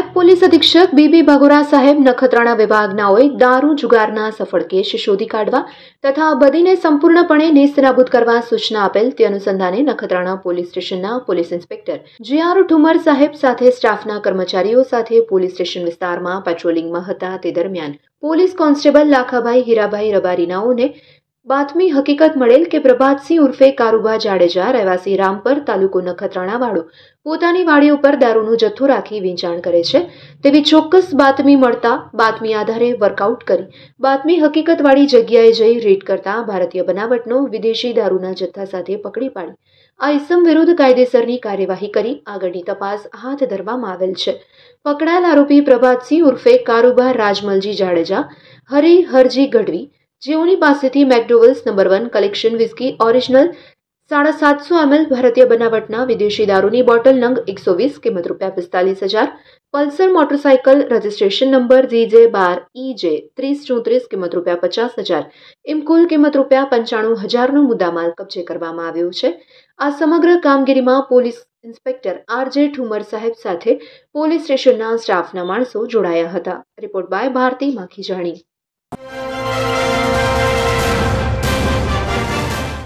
નાયબ પોલીસ અધિક્ષક બીબી ભગોરા સાહેબ નખત્રાણા વિભાગનાઓએ દારૂ જુગારના સફળ કેસ શોધી કાઢવા તથા બધીને સંપૂર્ણપણે નેસ્તનાબૂદ કરવા સૂચના આપેલ તે અનુસંધાને નખત્રાણા પોલીસ સ્ટેશનના પોલીસ ઇન્સ્પેક્ટર જીઆર ઠુમર સાહેબ સાથે સ્ટાફના કર્મચારીઓ સાથે પોલીસ સ્ટેશન વિસ્તારમાં પેટ્રોલિંગમાં હતા તે દરમિયાન પોલીસ કોન્સ્ટેબલ લાખાભાઈ હીરાભાઈ રબારીનાઓને બાતમી હકીકત મળેલ કે પ્રભાતસિંહ ઉર્ફે કારુભા જાડેજા રહેવાસી રામપર તાલુકો નખત્રાણાવાળો પોતાની વાડી ઉપર દારૂનું જથ્થો રાખી વેચાણ કરે છે તેવી ચોક્કસ બાતમી મળતા બાતમી આધારે વર્કઆઉટ કરી બાતમી હકીકતવાળી જગ્યાએ જઈ રેડ કરતા ભારતીય બનાવટનો વિદેશી દારૂના જથ્થા સાથે પકડી પાડી આ ઇસમ વિરુદ્ધ કાયદેસરની કાર્યવાહી કરી આગળની તપાસ હાથ ધરવામાં આવેલ છે પકડાયેલ આરોપી પ્રભાતસિંહ ઉર્ફે કારુબા રાજમલજી જાડેજા હરિ હરજી ગઢવી જેઓની પાસેથી McDowell's number one collection whisky original સાડા સાતસો એમએલ ભારતીય બનાવટના વિદેશી દારૂની બોટલ નંગ એકસો વીસ કિંમત રૂપિયા પિસ્તાલીસ હજાર Pulsar motorcycle registration number G J બાર ઈ જે ત્રીસ ચોત્રીસ કિંમત રૂપિયા પચાસ હજાર એમ કુલ કિંમત રૂપિયા પંચાણું હજારનો મુદ્દામાલ કબજે કરવામાં આવ્યો છે આ સમગ્ર કામગીરીમાં પોલીસ ઇન્સ્પેક્ટર આર જે ઠુમર સાહેબ સાથે પોલીસ સ્ટેશનના સ્ટાફના માણસો જોડાયા હતા રિપોર્ટ બાય ભારતી માખી જાણી